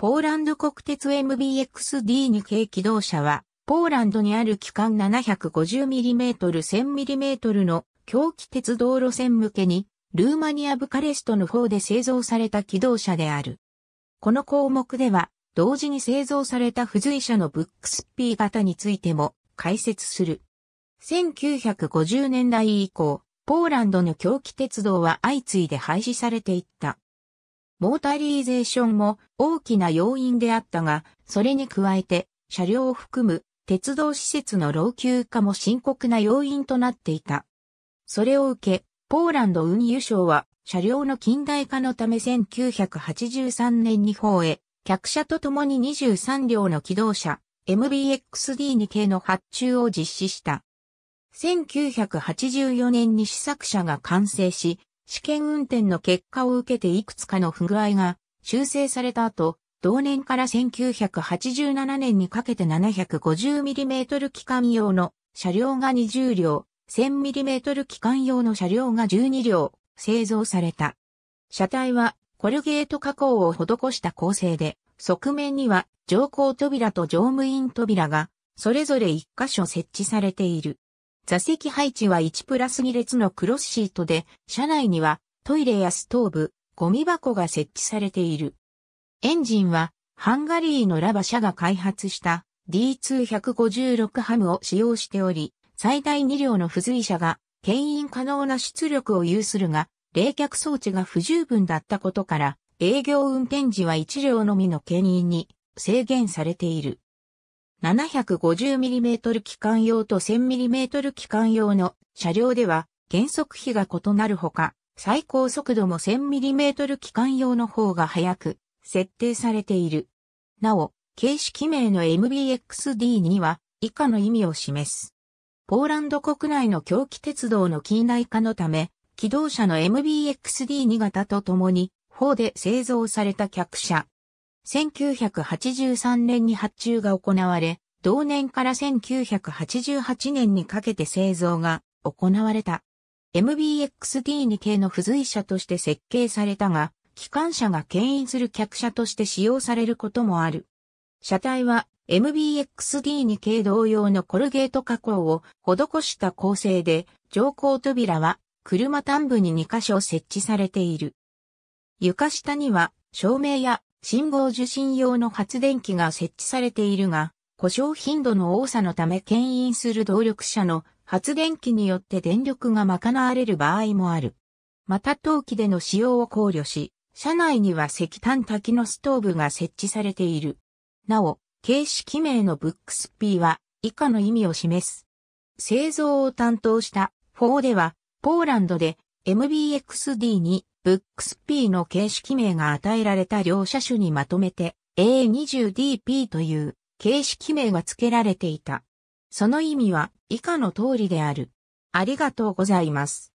ポーランド国鉄 MBXD2 系機動車は、ポーランドにある機関 750mm、1000mm の狂気鉄道路線向けに、ルーマニア・ブカレストの方で製造された機動車である。この項目では、同時に製造された付随車のブックス P 型についても解説する。1950年代以降、ポーランドの狂気鉄道は相次いで廃止されていった。モータリーゼーションも大きな要因であったが、それに加えて、車両を含む鉄道施設の老朽化も深刻な要因となっていた。それを受け、ポーランド運輸省は、車両の近代化のため1983年に法へ、客車と共に23両の機動車、MBXD2 系の発注を実施した。1984年に試作車が完成し、試験運転の結果を受けていくつかの不具合が修正された後、同年から1987年にかけて 750mm 機関用の車両が20両、1000mm 機関用の車両が12両製造された。車体はコルゲート加工を施した構成で、側面には乗降扉と乗務員扉がそれぞれ1箇所設置されている。座席配置は1プラス2列のクロスシートで、車内にはトイレやストーブ、ゴミ箱が設置されている。エンジンはハンガリーのラバ社が開発した D2156 ハムを使用しており、最大2両の付随車が牽引可能な出力を有するが、冷却装置が不十分だったことから、営業運転時は1両のみの牽引に制限されている。750mm 機関用と 1000mm 機関用の車両では減速比が異なるほか、最高速度も 1000mm 機関用の方が速く設定されている。なお、形式名の MBXD には以下の意味を示す。ポーランド国内の狂気鉄道の近代化のため、機動車の MBXD2 型とともに、法で製造された客車、1983年に発注が行われ、同年から1988年にかけて製造が行われた。MBXD2 系の付随車として設計されたが、機関車が牽引する客車として使用されることもある。車体は MBXD2 系同様のコルゲート加工を施した構成で、乗降扉は車端部に2箇所設置されている。床下には照明や信号受信用の発電機が設置されているが、故障頻度の多さのため牽引する動力車の発電機によって電力が賄われる場合もある。また陶器での使用を考慮し、車内には石炭焚きのストーブが設置されている。なお、形式名のブックス P は以下の意味を示す。製造を担当したフォーでは、ポーランドで MBXD にブックス P の形式名が与えられた両車種にまとめて A20DP という形式名が付けられていた。その意味は以下の通りである。ありがとうございます。